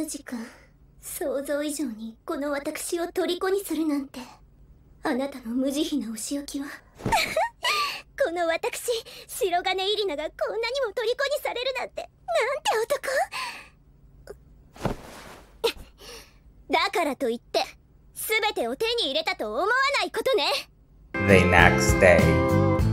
宮時間想像以上にこの私を虜にするなんてあなたの無慈悲なお仕置きは この私白金イリナがこんなにも虜にされるなんてなんて男だからといって全てを手に入れたと思わないことね The next day